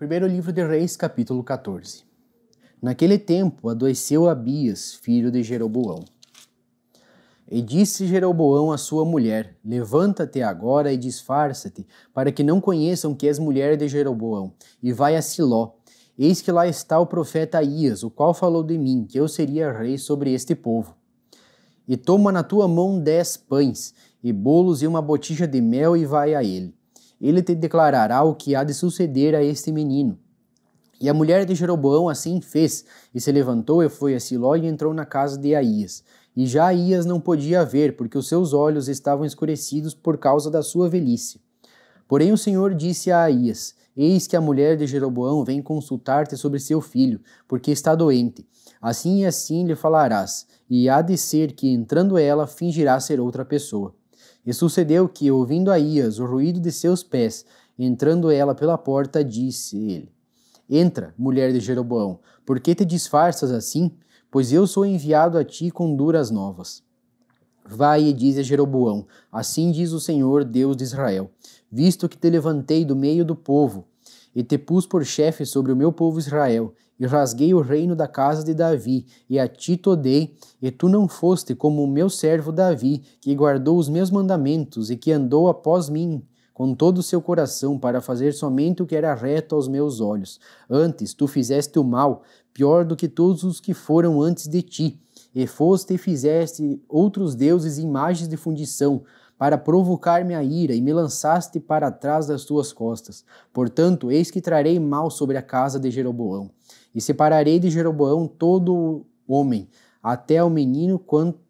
Primeiro livro de Reis, capítulo 14. Naquele tempo adoeceu Abias, filho de Jeroboão. E disse Jeroboão à sua mulher: Levanta-te agora e disfarça-te, para que não conheçam que és mulher de Jeroboão, e vai a Siló. Eis que lá está o profeta Aías, o qual falou de mim, que eu seria rei sobre este povo. E toma na tua mão dez pães, e bolos e uma botija de mel, e vai a ele ele te declarará o que há de suceder a este menino. E a mulher de Jeroboão assim fez, e se levantou e foi a Siló e entrou na casa de Aías. E já Aías não podia ver, porque os seus olhos estavam escurecidos por causa da sua velhice. Porém o Senhor disse a Aías: Eis que a mulher de Jeroboão vem consultar-te sobre seu filho, porque está doente. Assim e assim lhe falarás, e há de ser que entrando ela fingirá ser outra pessoa. E sucedeu que, ouvindo Aías o ruído de seus pés, entrando ela pela porta, disse ele: Entra, mulher de Jeroboão, por que te disfarças assim? Pois eu sou enviado a ti com duras novas. Vai e diz a Jeroboão: Assim diz o Senhor, Deus de Israel: Visto que te levantei do meio do povo, e te pus por chefe sobre o meu povo Israel, e rasguei o reino da casa de Davi, e a ti todei, e tu não foste como o meu servo Davi, que guardou os meus mandamentos, e que andou após mim com todo o seu coração para fazer somente o que era reto aos meus olhos. Antes tu fizeste o mal, pior do que todos os que foram antes de ti. E foste e fizeste outros deuses e imagens de fundição, para provocar-me a ira, e me lançaste para trás das tuas costas. Portanto, eis que trarei mal sobre a casa de Jeroboão, e separarei de Jeroboão todo homem, até o menino,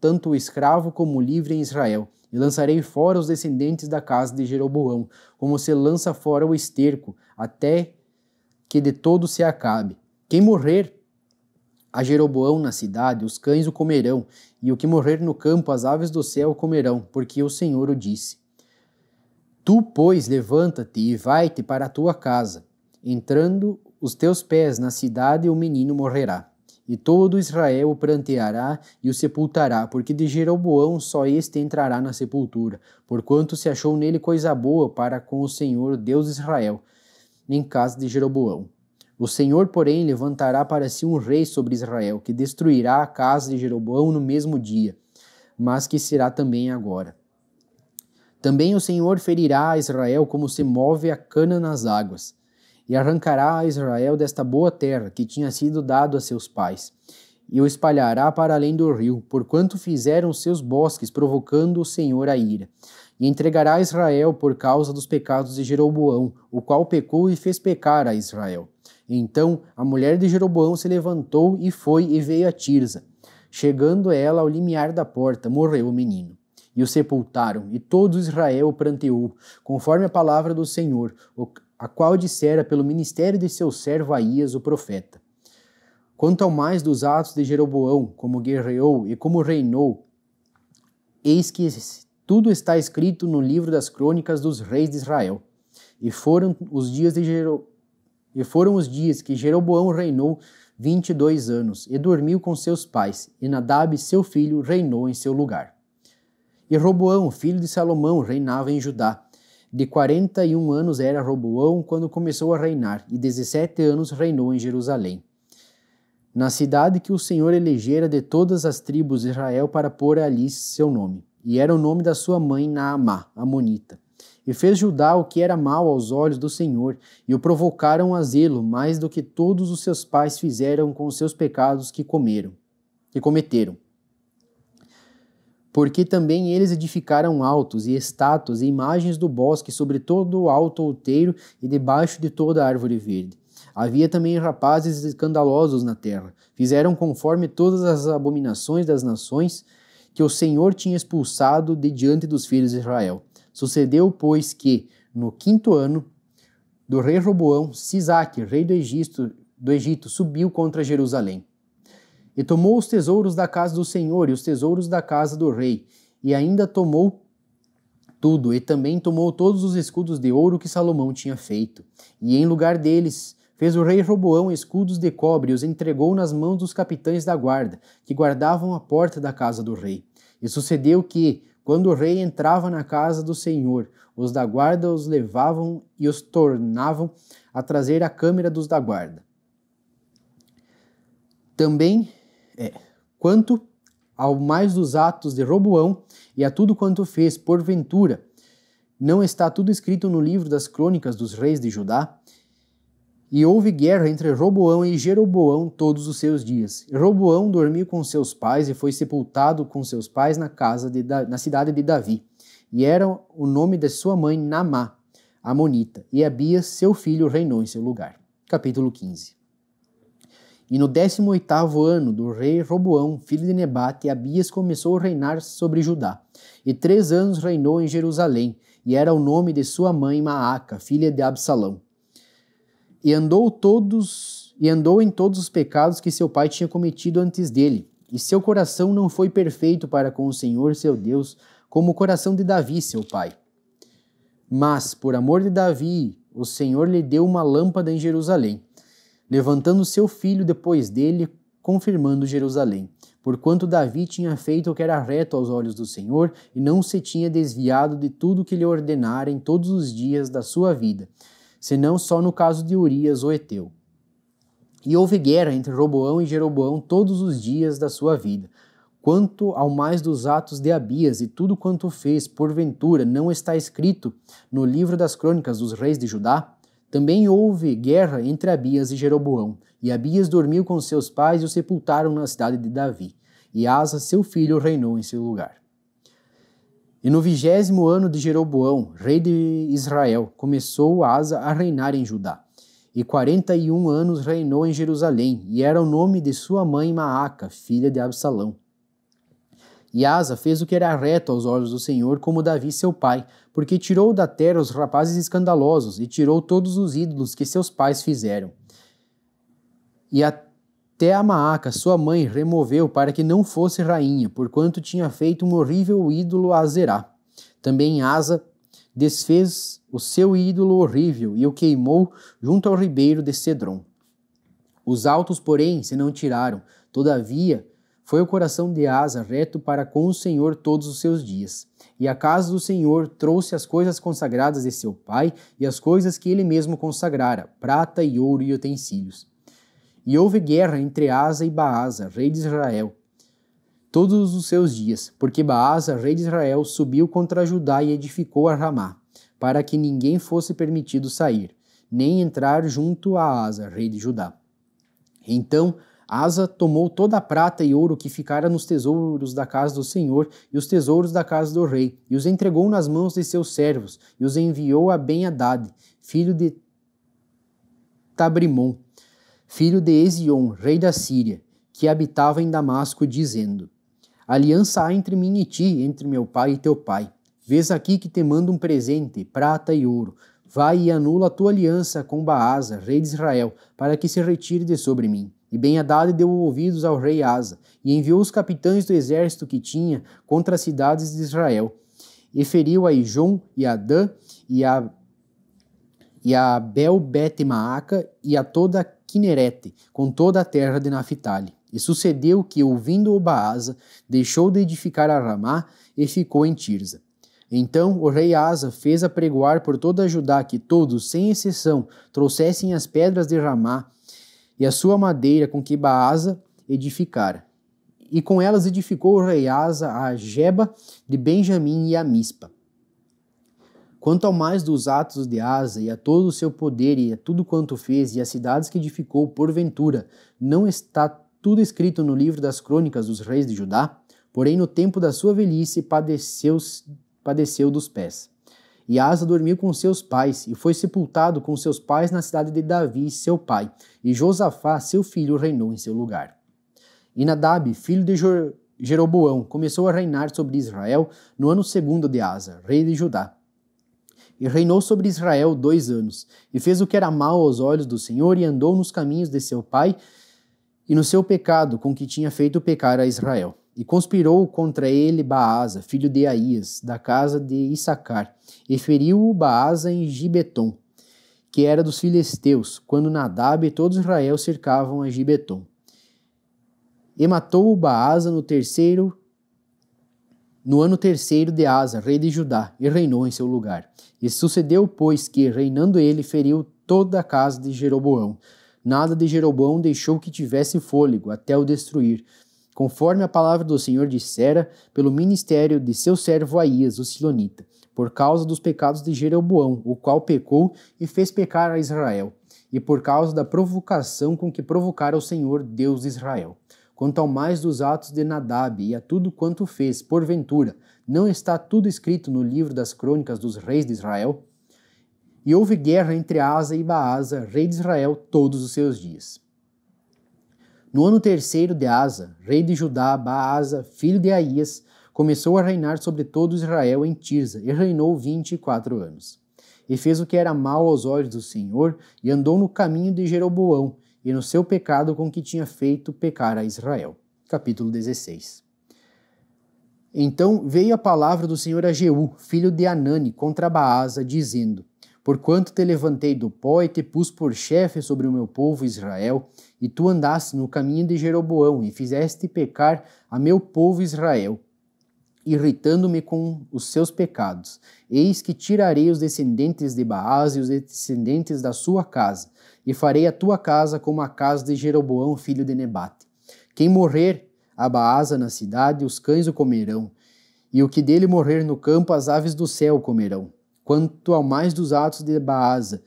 tanto o escravo como o livre em Israel. E lançarei fora os descendentes da casa de Jeroboão, como se lança fora o esterco, até que de todo se acabe. Quem morrer a Jeroboão na cidade os cães o comerão, e o que morrer no campo as aves do céu comerão, porque o Senhor o disse. Tu, pois, levanta-te e vai-te para a tua casa. Entrando os teus pés na cidade, o menino morrerá. E todo Israel o pranteará e o sepultará, porque de Jeroboão só este entrará na sepultura, porquanto se achou nele coisa boa para com o Senhor Deus de Israel, em casa de Jeroboão. O Senhor, porém, levantará para si um rei sobre Israel, que destruirá a casa de Jeroboão no mesmo dia, mas que será também agora. Também o Senhor ferirá a Israel como se move a cana nas águas, e arrancará a Israel desta boa terra que tinha sido dado a seus pais, e o espalhará para além do rio, porquanto fizeram seus bosques, provocando o Senhor a ira. E entregará a Israel por causa dos pecados de Jeroboão, o qual pecou e fez pecar a Israel. Então a mulher de Jeroboão se levantou e foi e veio a Tirza. Chegando ela ao limiar da porta, morreu o menino. E o sepultaram, e todo Israel o pranteou, conforme a palavra do Senhor, a qual dissera pelo ministério de seu servo Aías, o profeta. Quanto ao mais dos atos de Jeroboão, como guerreou e como reinou, eis que tudo está escrito no livro das crônicas dos reis de Israel. E foram os dias de Jeroboão e foram os dias que Jeroboão reinou vinte e dois anos, e dormiu com seus pais, e Nadab, seu filho, reinou em seu lugar. E Roboão, filho de Salomão, reinava em Judá. De quarenta e um anos era Roboão quando começou a reinar, e dezessete anos reinou em Jerusalém. Na cidade que o Senhor elegera de todas as tribos de Israel para pôr ali seu nome, e era o nome da sua mãe Naamá, Amonita e fez Judá o que era mal aos olhos do Senhor, e o provocaram a zelo mais do que todos os seus pais fizeram com os seus pecados que comeram, que cometeram. Porque também eles edificaram altos e estátuas e imagens do bosque sobre todo o alto outeiro e debaixo de toda a árvore verde. Havia também rapazes escandalosos na terra. Fizeram conforme todas as abominações das nações que o Senhor tinha expulsado de diante dos filhos de Israel. Sucedeu, pois, que, no quinto ano do rei Roboão, Sisaque, rei do Egito, do Egito, subiu contra Jerusalém. E tomou os tesouros da casa do Senhor e os tesouros da casa do rei, e ainda tomou tudo, e também tomou todos os escudos de ouro que Salomão tinha feito. E em lugar deles, fez o rei Roboão escudos de cobre e os entregou nas mãos dos capitães da guarda, que guardavam a porta da casa do rei. E sucedeu que, quando o rei entrava na casa do Senhor, os da guarda os levavam e os tornavam a trazer à câmara dos da guarda. Também, é, quanto ao mais dos atos de Roboão e a tudo quanto fez, porventura, não está tudo escrito no livro das crônicas dos reis de Judá? E houve guerra entre Roboão e Jeroboão todos os seus dias. Roboão dormiu com seus pais e foi sepultado com seus pais na casa de da na cidade de Davi. E era o nome de sua mãe Namá, Amonita, e Abias, seu filho, reinou em seu lugar. Capítulo 15. E no décimo oitavo ano do rei Roboão, filho de Nebate, Abias começou a reinar sobre Judá. E três anos reinou em Jerusalém, e era o nome de sua mãe Maaca, filha de Absalão e andou todos e andou em todos os pecados que seu pai tinha cometido antes dele, e seu coração não foi perfeito para com o Senhor seu Deus, como o coração de Davi, seu pai. Mas, por amor de Davi, o Senhor lhe deu uma lâmpada em Jerusalém, levantando seu filho depois dele, confirmando Jerusalém. Porquanto Davi tinha feito o que era reto aos olhos do Senhor, e não se tinha desviado de tudo que lhe ordenara em todos os dias da sua vida senão só no caso de Urias o Eteu. E houve guerra entre Roboão e Jeroboão todos os dias da sua vida. Quanto ao mais dos atos de Abias e tudo quanto fez, porventura, não está escrito no livro das crônicas dos reis de Judá? Também houve guerra entre Abias e Jeroboão, e Abias dormiu com seus pais e o sepultaram na cidade de Davi. E Asa, seu filho, reinou em seu lugar. E no vigésimo ano de Jeroboão, rei de Israel, começou Asa a reinar em Judá. E quarenta e um anos reinou em Jerusalém, e era o nome de sua mãe Maaca, filha de Absalão. E Asa fez o que era reto aos olhos do Senhor, como Davi seu pai, porque tirou da terra os rapazes escandalosos, e tirou todos os ídolos que seus pais fizeram. E até até a Maaca, sua mãe, removeu para que não fosse rainha, porquanto tinha feito um horrível ídolo a Zerá. Também Asa desfez o seu ídolo horrível e o queimou junto ao ribeiro de Cedron. Os altos, porém, se não tiraram. Todavia, foi o coração de Asa reto para com o Senhor todos os seus dias. E a casa do Senhor trouxe as coisas consagradas de seu pai e as coisas que ele mesmo consagrara, prata e ouro e utensílios. E houve guerra entre Asa e Baasa, rei de Israel, todos os seus dias, porque Baasa, rei de Israel, subiu contra Judá e edificou a Ramá, para que ninguém fosse permitido sair, nem entrar junto a Asa, rei de Judá. Então Asa tomou toda a prata e ouro que ficara nos tesouros da casa do Senhor e os tesouros da casa do rei, e os entregou nas mãos de seus servos, e os enviou a Ben-Hadad, filho de Tabrimon, filho de Ezion, rei da Síria, que habitava em Damasco, dizendo: Aliança há entre mim e ti, entre meu pai e teu pai. Vês aqui que te mando um presente, prata e ouro. Vai e anula a tua aliança com Baasa, rei de Israel, para que se retire de sobre mim. E Ben-Hadad deu ouvidos ao rei Asa, e enviou os capitães do exército que tinha contra as cidades de Israel. E feriu a Ijon e a Dan e a, e a Bel-Bet-Maaca e a toda Quinerete, com toda a terra de Naphtali. E sucedeu que, ouvindo o Baasa, deixou de edificar a Ramá e ficou em Tirza. Então o rei Asa fez apregoar por toda Judá que todos, sem exceção, trouxessem as pedras de Ramá e a sua madeira com que Baasa edificara. E com elas edificou o rei Asa a Jeba de Benjamim e a Mispa. Quanto ao mais dos atos de Asa, e a todo o seu poder, e a tudo quanto fez, e as cidades que edificou, porventura, não está tudo escrito no livro das crônicas dos reis de Judá? Porém, no tempo da sua velhice, padeceu, padeceu dos pés. E Asa dormiu com seus pais, e foi sepultado com seus pais na cidade de Davi, seu pai, e Josafá, seu filho, reinou em seu lugar. E Nadab, filho de Jer Jeroboão, começou a reinar sobre Israel no ano segundo de Asa, rei de Judá e reinou sobre Israel dois anos, e fez o que era mal aos olhos do Senhor, e andou nos caminhos de seu pai e no seu pecado com que tinha feito pecar a Israel. E conspirou contra ele Baasa, filho de Aías, da casa de Issacar, e feriu-o Baasa em Gibeton, que era dos filisteus, quando Nadab e todo Israel cercavam a Gibeton. E matou o Baasa no terceiro no ano terceiro de Asa, rei de Judá, e reinou em seu lugar. E sucedeu, pois, que, reinando ele, feriu toda a casa de Jeroboão. Nada de Jeroboão deixou que tivesse fôlego, até o destruir. Conforme a palavra do Senhor dissera, pelo ministério de seu servo Aías, o Silonita, por causa dos pecados de Jeroboão, o qual pecou e fez pecar a Israel, e por causa da provocação com que provocara o Senhor Deus de Israel quanto ao mais dos atos de Nadab e a tudo quanto fez, porventura, não está tudo escrito no livro das crônicas dos reis de Israel? E houve guerra entre Asa e Baasa, rei de Israel, todos os seus dias. No ano terceiro de Asa, rei de Judá, Baasa, filho de Aías, começou a reinar sobre todo Israel em Tirza, e reinou vinte e quatro anos. E fez o que era mal aos olhos do Senhor, e andou no caminho de Jeroboão, e no seu pecado com que tinha feito pecar a Israel. Capítulo 16. Então veio a palavra do Senhor a Jeú, filho de Anani, contra Baasa, dizendo: Porquanto te levantei do pó e te pus por chefe sobre o meu povo Israel, e tu andaste no caminho de Jeroboão e fizeste pecar a meu povo Israel, irritando-me com os seus pecados. Eis que tirarei os descendentes de Baasa e os descendentes da sua casa, e farei a tua casa como a casa de Jeroboão, filho de Nebate. Quem morrer a Baasa na cidade, os cães o comerão, e o que dele morrer no campo, as aves do céu comerão. Quanto ao mais dos atos de Baasa,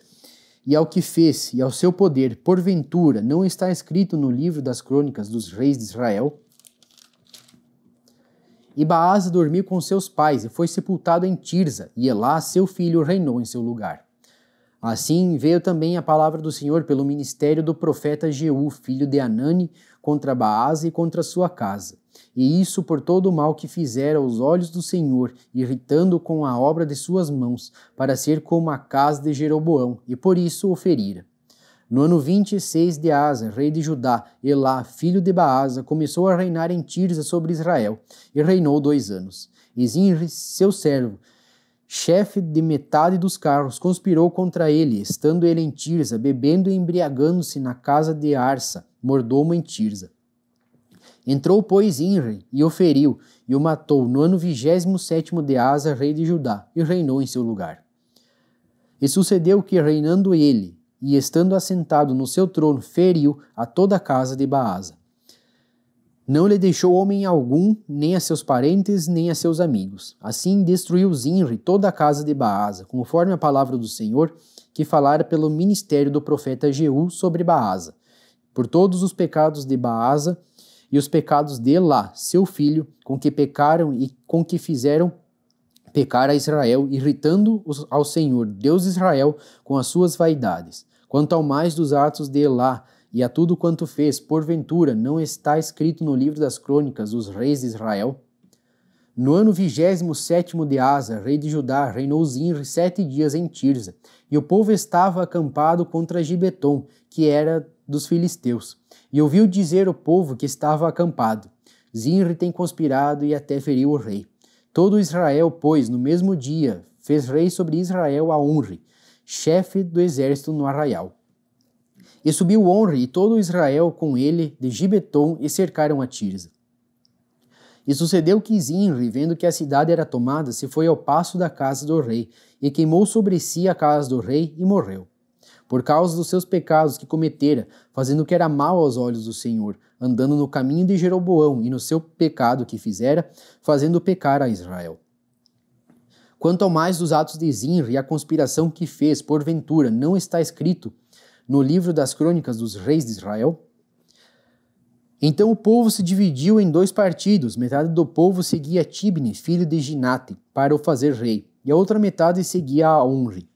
e ao que fez, e ao seu poder, porventura, não está escrito no livro das crônicas dos reis de Israel? E Baasa dormiu com seus pais e foi sepultado em Tirza, e Elá, seu filho, reinou em seu lugar. Assim veio também a palavra do Senhor pelo ministério do profeta Jeú, filho de Anani, contra Baasa e contra sua casa. E isso por todo o mal que fizeram aos olhos do Senhor, irritando com a obra de suas mãos, para ser como a casa de Jeroboão, e por isso o ferira. No ano 26 de Asa, rei de Judá, Elá, filho de Baasa, começou a reinar em Tirza sobre Israel, e reinou dois anos. E Zinri, seu servo, chefe de metade dos carros, conspirou contra ele, estando ele em Tirza, bebendo e embriagando-se na casa de Arsa, mordomo em Tirza. Entrou, pois, Inri e o feriu, e o matou no ano vigésimo sétimo de Asa, rei de Judá, e reinou em seu lugar. E sucedeu que, reinando ele, e estando assentado no seu trono, feriu a toda a casa de Baasa. Não lhe deixou homem algum, nem a seus parentes, nem a seus amigos. Assim destruiu Zinri toda a casa de Baasa, conforme a palavra do Senhor, que falara pelo ministério do profeta Jeú sobre Baasa. Por todos os pecados de Baasa e os pecados de Elá, seu filho, com que pecaram e com que fizeram pecar a Israel, irritando ao Senhor, Deus de Israel, com as suas vaidades. Quanto ao mais dos atos de Elá, e a tudo quanto fez, porventura, não está escrito no livro das crônicas dos reis de Israel? No ano vigésimo sétimo de Asa, rei de Judá, reinou Zinri sete dias em Tirza, e o povo estava acampado contra Gibeton, que era dos filisteus. E ouviu dizer o povo que estava acampado: Zinri tem conspirado e até feriu o rei. Todo Israel, pois, no mesmo dia, fez rei sobre Israel a Onri, chefe do exército no arraial. E subiu Onre e todo Israel com ele de Gibeton e cercaram a Tirza. E sucedeu que Zinri, vendo que a cidade era tomada, se foi ao passo da casa do rei, e queimou sobre si a casa do rei e morreu. Por causa dos seus pecados que cometera, fazendo o que era mal aos olhos do Senhor, andando no caminho de Jeroboão e no seu pecado que fizera, fazendo pecar a Israel. Quanto ao mais dos atos de Zinri e a conspiração que fez, porventura, não está escrito no livro das Crônicas dos Reis de Israel. Então o povo se dividiu em dois partidos. Metade do povo seguia Tibne, filho de Ginate, para o fazer rei, e a outra metade seguia a Onri.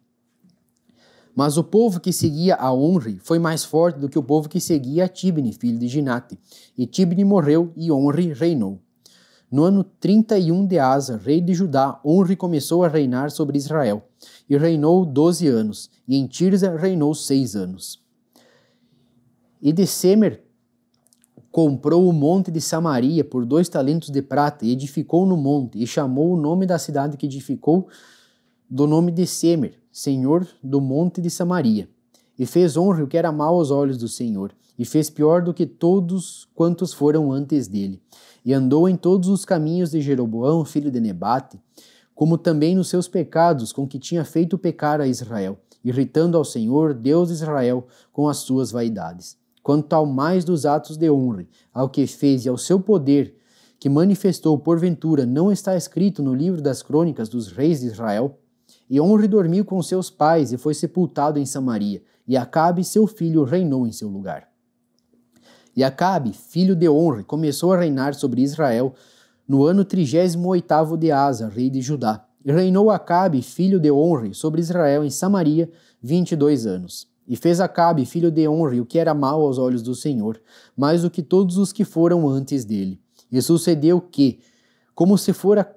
Mas o povo que seguia a Onri foi mais forte do que o povo que seguia a Tibni, filho de Ginate. E Tibne morreu e Onri reinou. No ano 31 de Asa, rei de Judá, Onri começou a reinar sobre Israel, e reinou doze anos, e em Tirza reinou seis anos. E de Semer comprou o monte de Samaria por dois talentos de prata, e edificou no monte, e chamou o nome da cidade que edificou do nome de Semer, senhor do monte de Samaria. E fez honra o que era mal aos olhos do Senhor, e fez pior do que todos quantos foram antes dele. E andou em todos os caminhos de Jeroboão, filho de Nebate, como também nos seus pecados, com que tinha feito pecar a Israel, irritando ao Senhor, Deus de Israel, com as suas vaidades. Quanto ao mais dos atos de honra, ao que fez e ao seu poder, que manifestou porventura, não está escrito no livro das crônicas dos reis de Israel? E Onre dormiu com seus pais e foi sepultado em Samaria, e Acabe, seu filho, reinou em seu lugar. E Acabe, filho de Onre, começou a reinar sobre Israel no ano 38 de Asa, rei de Judá. E reinou Acabe, filho de Onre, sobre Israel em Samaria, 22 anos. E fez Acabe, filho de Onre, o que era mal aos olhos do Senhor, mais do que todos os que foram antes dele. E sucedeu que, como se fora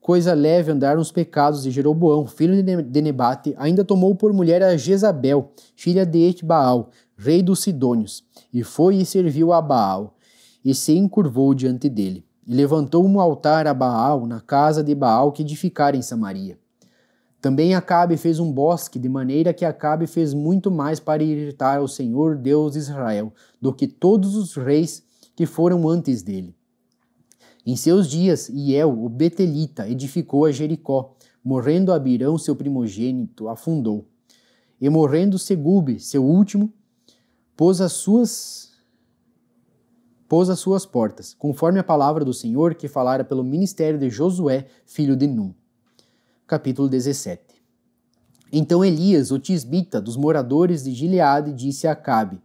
coisa leve andar nos pecados de Jeroboão, filho de Nebate, ainda tomou por mulher a Jezabel, filha de Etbaal, rei dos Sidônios, e foi e serviu a Baal, e se encurvou diante dele. E levantou um altar a Baal na casa de Baal que edificara em Samaria. Também Acabe fez um bosque, de maneira que Acabe fez muito mais para irritar ao Senhor Deus de Israel do que todos os reis que foram antes dele. Em seus dias, Iel, o Betelita, edificou a Jericó, morrendo Abirão, seu primogênito, afundou. E morrendo Segube, seu último, pôs as suas pôs as suas portas, conforme a palavra do Senhor que falara pelo ministério de Josué, filho de Nun Capítulo 17. Então Elias, o tisbita, dos moradores de Gileade, disse a Acabe: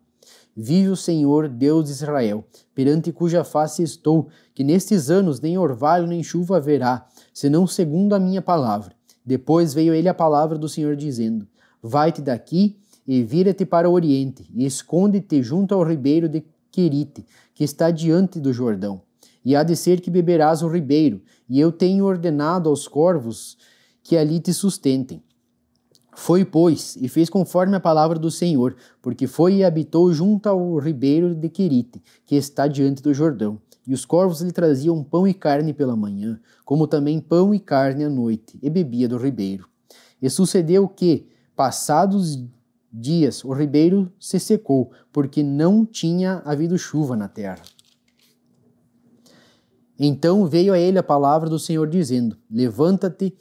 Vive o Senhor, Deus de Israel, perante cuja face estou, que nestes anos nem orvalho nem chuva haverá, senão segundo a minha palavra. Depois veio ele a palavra do Senhor dizendo: Vai-te daqui e vira-te para o oriente, e esconde-te junto ao ribeiro de Querite, que está diante do Jordão. E há de ser que beberás o ribeiro, e eu tenho ordenado aos corvos que ali te sustentem. Foi, pois, e fez conforme a palavra do Senhor, porque foi e habitou junto ao ribeiro de Querite, que está diante do Jordão. E os corvos lhe traziam pão e carne pela manhã, como também pão e carne à noite, e bebia do ribeiro. E sucedeu que, passados dias o ribeiro se secou, porque não tinha havido chuva na terra. Então veio a ele a palavra do Senhor, dizendo: Levanta-te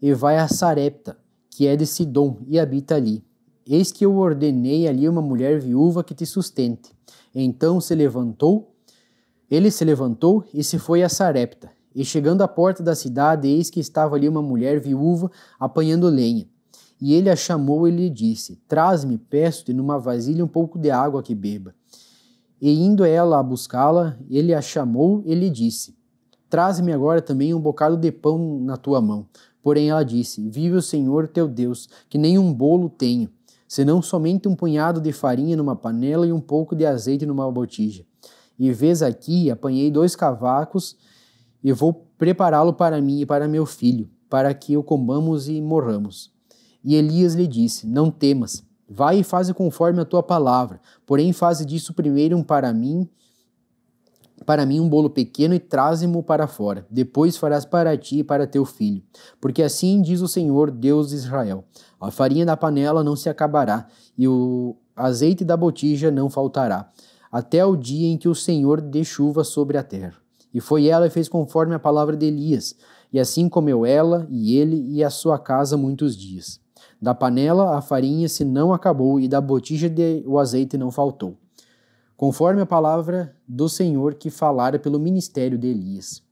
e vai a Sarepta, que é de Sidom, e habita ali. Eis que eu ordenei ali uma mulher viúva que te sustente. Então se levantou, ele se levantou e se foi a Sarepta. E chegando à porta da cidade, eis que estava ali uma mulher viúva apanhando lenha. E ele a chamou e lhe disse: Traz-me, peço-te, numa vasilha um pouco de água que beba. E indo ela a buscá-la, ele a chamou e lhe disse: Traz-me agora também um bocado de pão na tua mão. Porém ela disse: Vive o Senhor teu Deus, que nem um bolo tenho, senão somente um punhado de farinha numa panela e um pouco de azeite numa botija. E vês aqui, apanhei dois cavacos e vou prepará-lo para mim e para meu filho, para que o comamos e morramos. E Elias lhe disse: Não temas, vai e faze conforme a tua palavra, porém faze disso primeiro um para mim para mim um bolo pequeno e traze-mo para fora. Depois farás para ti e para teu filho. Porque assim diz o Senhor, Deus de Israel: A farinha da panela não se acabará, e o azeite da botija não faltará, até o dia em que o Senhor dê chuva sobre a terra. E foi ela e fez conforme a palavra de Elias, e assim comeu ela e ele e a sua casa muitos dias. Da panela a farinha se não acabou, e da botija de, o azeite não faltou. Conforme a palavra do Senhor que falara pelo ministério de Elias.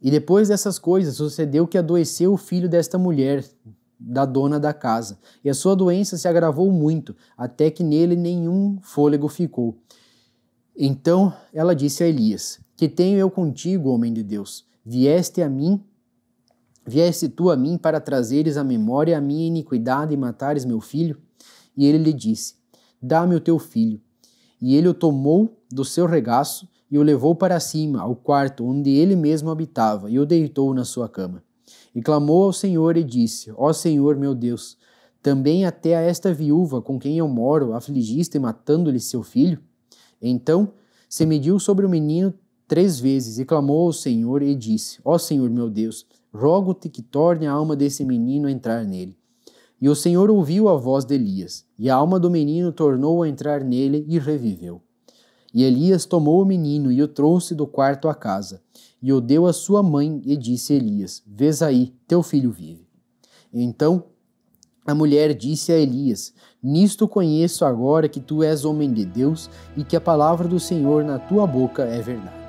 E depois dessas coisas, sucedeu que adoeceu o filho desta mulher, da dona da casa, e a sua doença se agravou muito, até que nele nenhum fôlego ficou. Então ela disse a Elias: Que tenho eu contigo, homem de Deus? Vieste a mim Vieste tu a mim para trazeres à memória a minha iniquidade e matares meu filho? E ele lhe disse: Dá-me o teu filho. E ele o tomou do seu regaço e o levou para cima, ao quarto onde ele mesmo habitava, e o deitou na sua cama. E clamou ao Senhor e disse: Ó Senhor meu Deus, também até a esta viúva com quem eu moro afligiste matando-lhe seu filho? Então se mediu sobre o menino três vezes e clamou ao Senhor e disse: Ó Senhor meu Deus, rogo-te que torne a alma desse menino a entrar nele. E o Senhor ouviu a voz de Elias, e a alma do menino tornou a entrar nele e reviveu. E Elias tomou o menino e o trouxe do quarto à casa, e o deu à sua mãe, e disse a Elias: Vês aí, teu filho vive. Então a mulher disse a Elias: Nisto conheço agora que tu és homem de Deus e que a palavra do Senhor na tua boca é verdade.